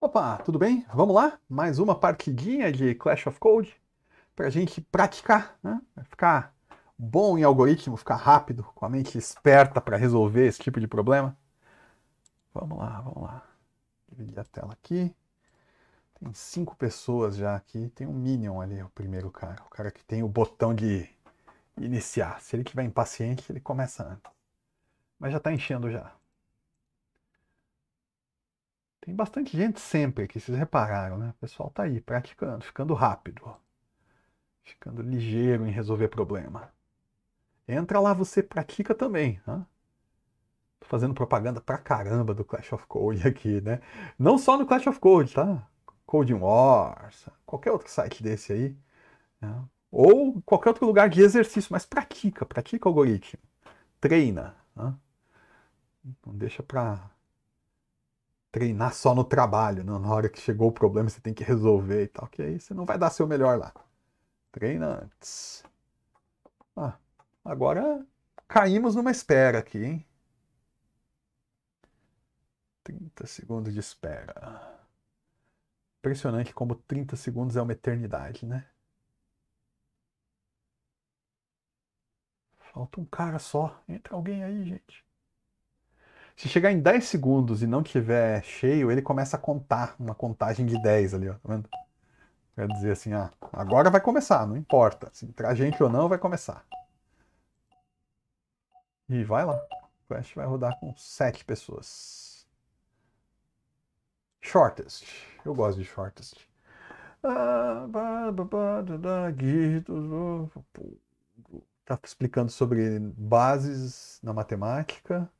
Opa, tudo bem? Vamos lá? Mais uma partidinha de Clash of Code para a gente praticar, né? ficar bom em algoritmo, ficar rápido, com a mente esperta para resolver esse tipo de problema. Vamos lá, vamos lá. Dividir a tela aqui. Tem cinco pessoas já aqui. Tem um Minion ali, o primeiro cara. O cara que tem o botão de iniciar. Se ele tiver impaciente, ele começa antes. Mas já está enchendo já. Tem bastante gente sempre aqui, vocês repararam, né? O pessoal tá aí praticando, ficando rápido, ficando ligeiro em resolver problema. Entra lá, você pratica também, né? Tô fazendo propaganda pra caramba do Clash of Code aqui, né? Não só no Clash of Code, tá? Code Wars, qualquer outro site desse aí, né? ou qualquer outro lugar de exercício, mas pratica, pratica algoritmo, treina, né? não deixa para treinar só no trabalho, não, né? na hora que chegou o problema você tem que resolver e tal, que aí você não vai dar seu melhor lá. Treina antes. Ah, agora caímos numa espera aqui, hein? 30 segundos de espera. Impressionante como 30 segundos é uma eternidade, né? Falta um cara só. Entra alguém aí, gente. Se chegar em 10 segundos e não tiver cheio, ele começa a contar uma contagem de 10 ali, ó. Tá vendo? Quer dizer assim, ah, agora vai começar, não importa. Se assim, entrar gente ou não, vai começar. E vai lá. O Quest vai rodar com 7 pessoas. Shortest. Eu gosto de shortest. Tá explicando sobre bases na matemática.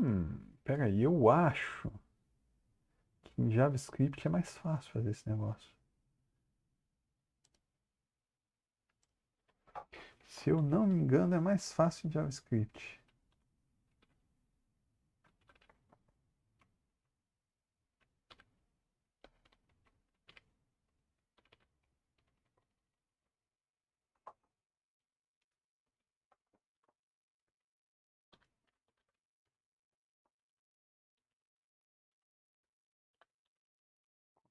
Hum, peraí, eu acho que em JavaScript é mais fácil fazer esse negócio. Se eu não me engano, é mais fácil em JavaScript.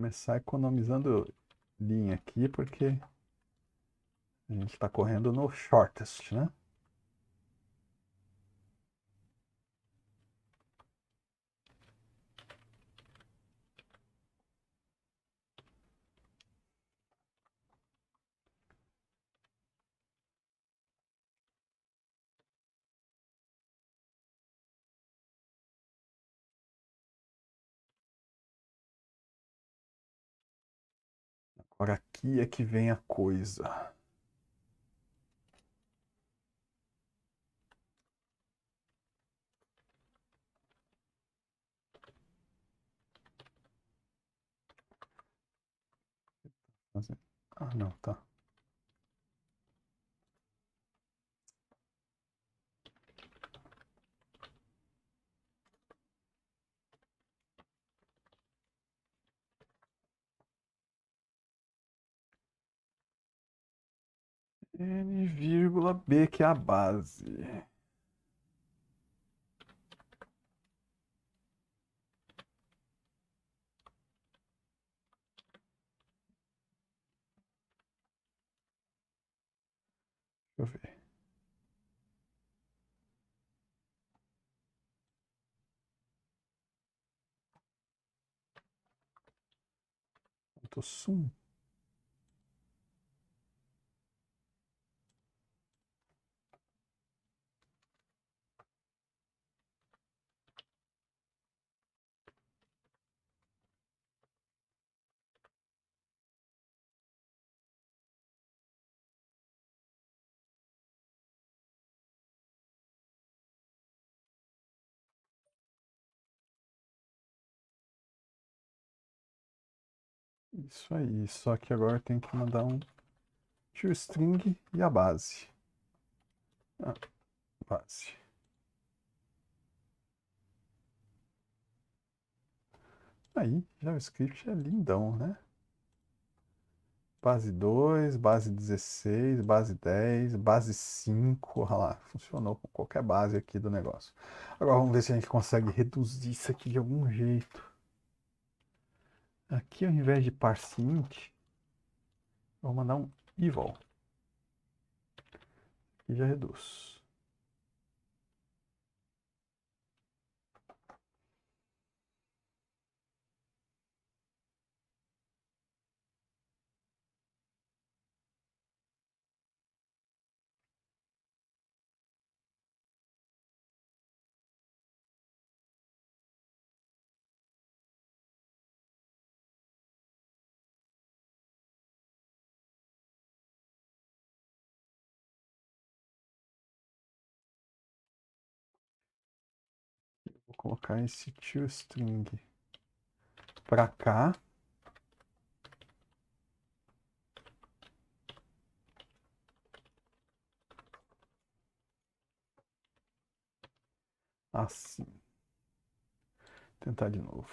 começar economizando linha aqui, porque a gente está correndo no shortest, né? Agora aqui é que vem a coisa. Ah, não, tá. vírgula B, que é a base. Deixa eu ver. Estou sumindo. Isso aí, só que agora eu tenho que mandar um string e a base. Ah, base. Aí, JavaScript é lindão, né? Base 2, base 16, base 10, base 5. Olha lá, funcionou com qualquer base aqui do negócio. Agora vamos ver se a gente consegue reduzir isso aqui de algum jeito. Aqui, ao invés de parse int, vou mandar um eval. E já reduz. colocar esse tio string para cá. Assim. Tentar de novo.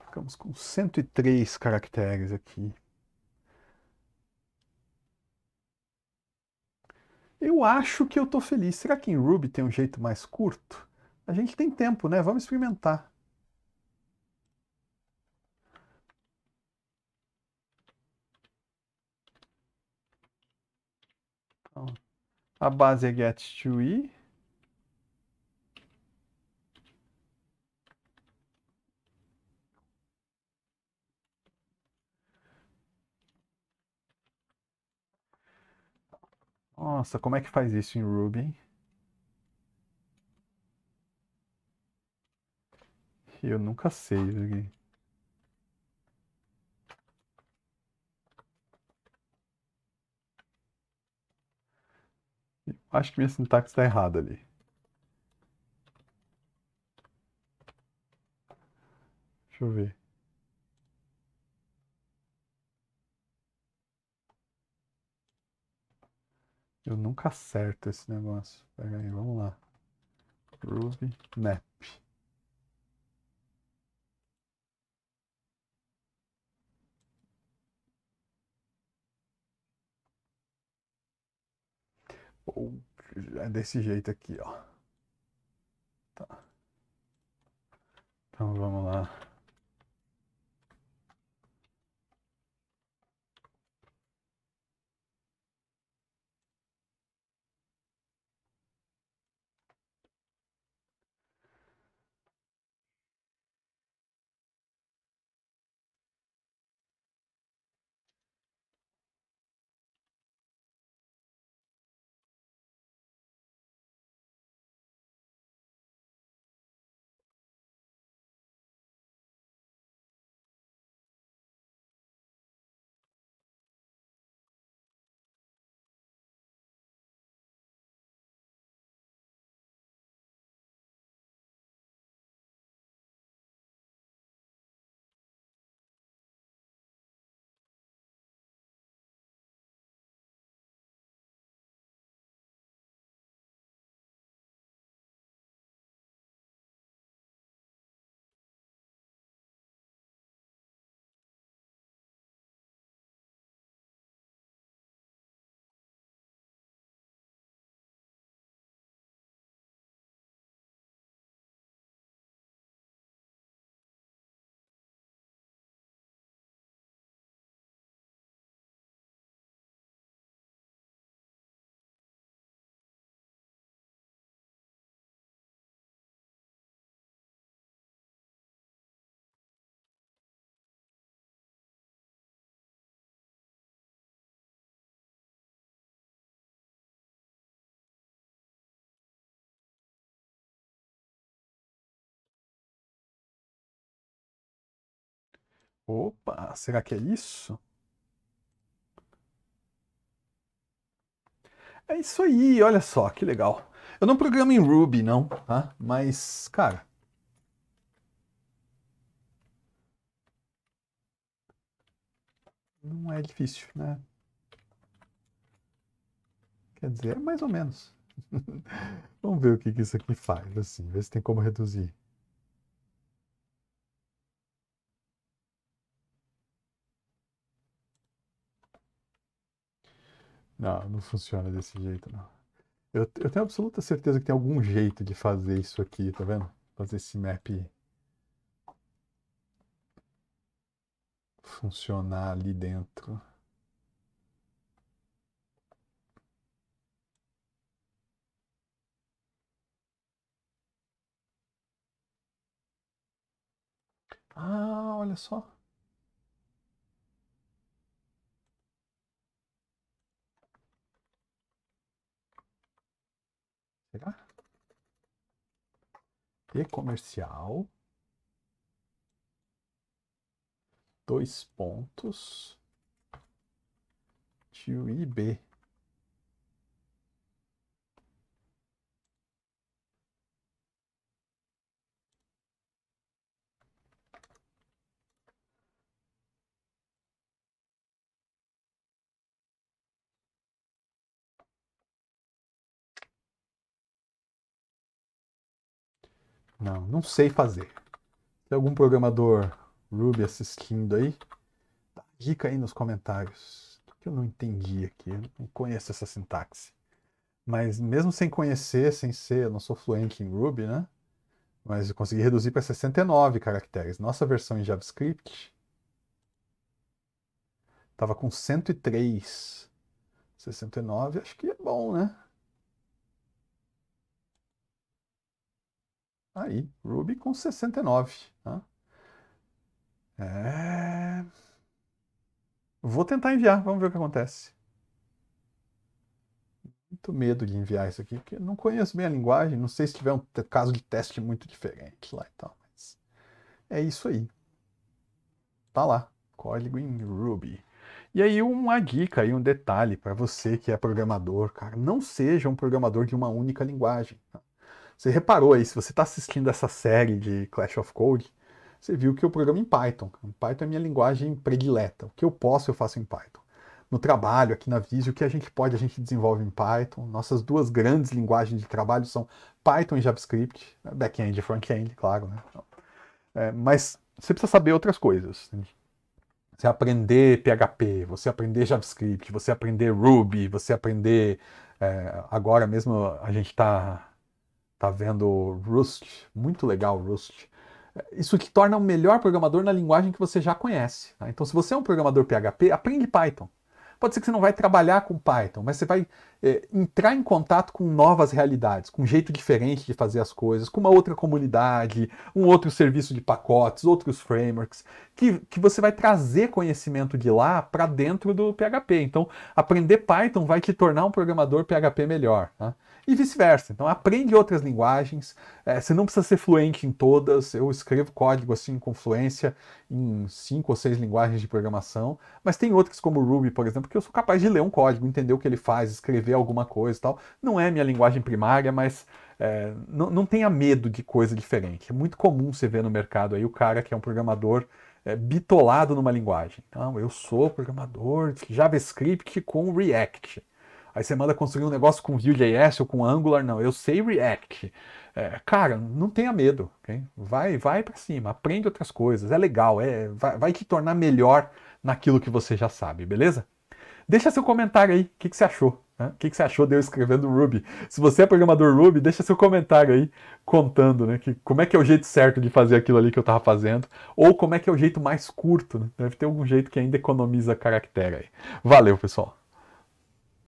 Ficamos com 103 caracteres aqui. eu acho que eu tô feliz. Será que em Ruby tem um jeito mais curto? A gente tem tempo, né? Vamos experimentar. Então, a base é get to Nossa, como é que faz isso em Ruby? Eu nunca sei aqui. acho que minha sintaxe está errada ali. Deixa eu ver. Eu nunca acerto esse negócio. Pega aí, vamos lá. Ruby Map. Ou é desse jeito aqui, ó. Tá. Então vamos lá. Opa, será que é isso? É isso aí, olha só, que legal. Eu não programo em Ruby, não, tá? Mas, cara. Não é difícil, né? Quer dizer, é mais ou menos. Vamos ver o que, que isso aqui faz, assim, ver se tem como reduzir. Não, não funciona desse jeito, não. Eu, eu tenho absoluta certeza que tem algum jeito de fazer isso aqui, tá vendo? Fazer esse map funcionar ali dentro. Ah, olha só. e comercial, dois pontos, tio IB. Não, não sei fazer. Tem algum programador Ruby assistindo aí? Dá dica aí nos comentários. O que eu não entendi aqui? Eu não conheço essa sintaxe. Mas mesmo sem conhecer, sem ser, eu não sou fluente em Ruby, né? Mas eu consegui reduzir para 69 caracteres. Nossa versão em JavaScript estava com 103. 69 acho que é bom, né? Aí, Ruby com 69. Tá? Né? É... Vou tentar enviar, vamos ver o que acontece. Muito medo de enviar isso aqui, porque não conheço bem a linguagem, não sei se tiver um caso de teste muito diferente lá e tal. Mas é isso aí. Tá lá, código em Ruby. E aí uma dica aí, um detalhe para você que é programador, cara, não seja um programador de uma única linguagem. Tá? Você reparou aí, se você está assistindo essa série de Clash of Code, você viu que eu programo em Python. Python é minha linguagem predileta. O que eu posso, eu faço em Python. No trabalho, aqui na Visio, o que a gente pode, a gente desenvolve em Python. Nossas duas grandes linguagens de trabalho são Python e JavaScript, back-end e front-end, claro. Né? Então, é, mas você precisa saber outras coisas. Né? Você aprender PHP, você aprender JavaScript, você aprender Ruby, você aprender. É, agora mesmo a gente está tá vendo Rust, muito legal Rust. É, isso que torna o melhor programador na linguagem que você já conhece. Tá? Então, se você é um programador PHP, aprende Python. Pode ser que você não vai trabalhar com Python, mas você vai é, entrar em contato com novas realidades, com um jeito diferente de fazer as coisas, com uma outra comunidade, um outro serviço de pacotes, outros frameworks, que, que você vai trazer conhecimento de lá para dentro do PHP. Então, aprender Python vai te tornar um programador PHP melhor. Tá? e vice-versa. Então aprende outras linguagens, é, você não precisa ser fluente em todas, eu escrevo código assim com fluência em cinco ou seis linguagens de programação, mas tem outras como Ruby, por exemplo, que eu sou capaz de ler um código, entender o que ele faz, escrever alguma coisa e tal. Não é minha linguagem primária, mas é, não, não tenha medo de coisa diferente. É muito comum você ver no mercado aí o cara que é um programador é, bitolado numa linguagem. Então, eu sou programador de JavaScript com React. Aí você manda construir um negócio com Vue.js ou com Angular, não. Eu sei React. É, cara, não tenha medo. Okay? Vai, vai para cima, aprende outras coisas. É legal, é, vai, vai, te tornar melhor naquilo que você já sabe, beleza? Deixa seu comentário aí, o que, que você achou? Né? O que, que você achou de eu escrevendo Ruby? Se você é programador Ruby, deixa seu comentário aí contando, né? Que, como é que é o jeito certo de fazer aquilo ali que eu estava fazendo, ou como é que é o jeito mais curto, né? Deve ter algum jeito que ainda economiza caractere aí. Valeu, pessoal!